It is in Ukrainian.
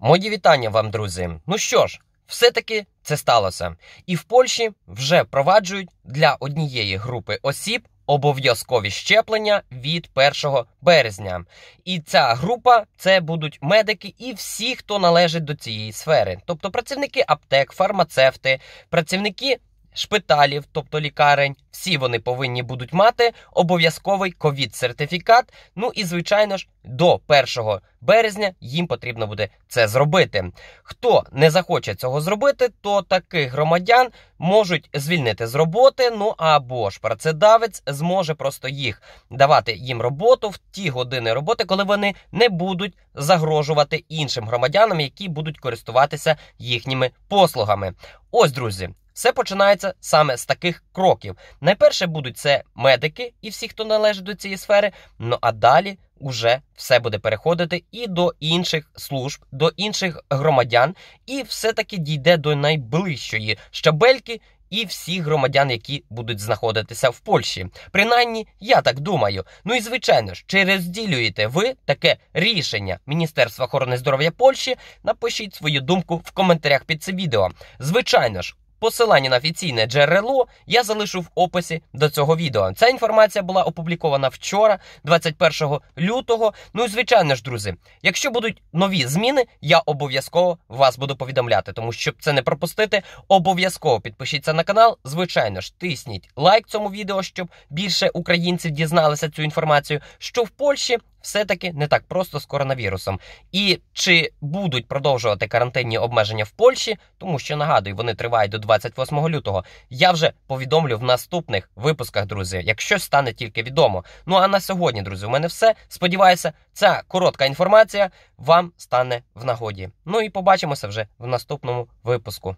Мої вітання вам, друзі. Ну що ж, все-таки це сталося. І в Польщі вже проваджують для однієї групи осіб обов'язкові щеплення від 1 березня. І ця група це будуть медики і всі, хто належить до цієї сфери, тобто працівники аптек, фармацевти, працівники шпиталів, тобто лікарень, всі вони повинні будуть мати обов'язковий ковід-сертифікат. Ну і, звичайно ж, до 1 березня їм потрібно буде це зробити. Хто не захоче цього зробити, то таких громадян можуть звільнити з роботи. Ну або ж працедавець зможе просто їх давати їм роботу в ті години роботи, коли вони не будуть загрожувати іншим громадянам, які будуть користуватися їхніми послугами. Ось, друзі, все починається саме з таких кроків. Найперше будуть це медики і всі, хто належить до цієї сфери. Ну а далі уже все буде переходити і до інших служб, до інших громадян, і все-таки дійде до найближчої щабельки. І всіх громадян, які будуть знаходитися в Польщі, принаймні я так думаю. Ну і звичайно ж, чи розділюєте ви таке рішення Міністерства охорони здоров'я Польщі? Напишіть свою думку в коментарях під це відео. Звичайно ж, Посилання на офіційне джерело я залишу в описі до цього відео. Ця інформація була опублікована вчора, 21 лютого. Ну і звичайно ж, друзі, якщо будуть нові зміни, я обов'язково вас буду повідомляти, тому щоб це не пропустити, обов'язково підпишіться на канал. Звичайно ж, тисніть лайк цьому відео, щоб більше українців дізналися цю інформацію, що в Польщі все-таки не так просто з коронавірусом. І чи будуть продовжувати карантинні обмеження в Польщі, тому що нагадую, вони тривають до 28 лютого. Я вже повідомлю в наступних випусках, друзі, якщо стане тільки відомо. Ну а на сьогодні, друзі, у мене все. Сподіваюся, ця коротка інформація вам стане в нагоді. Ну і побачимося вже в наступному випуску.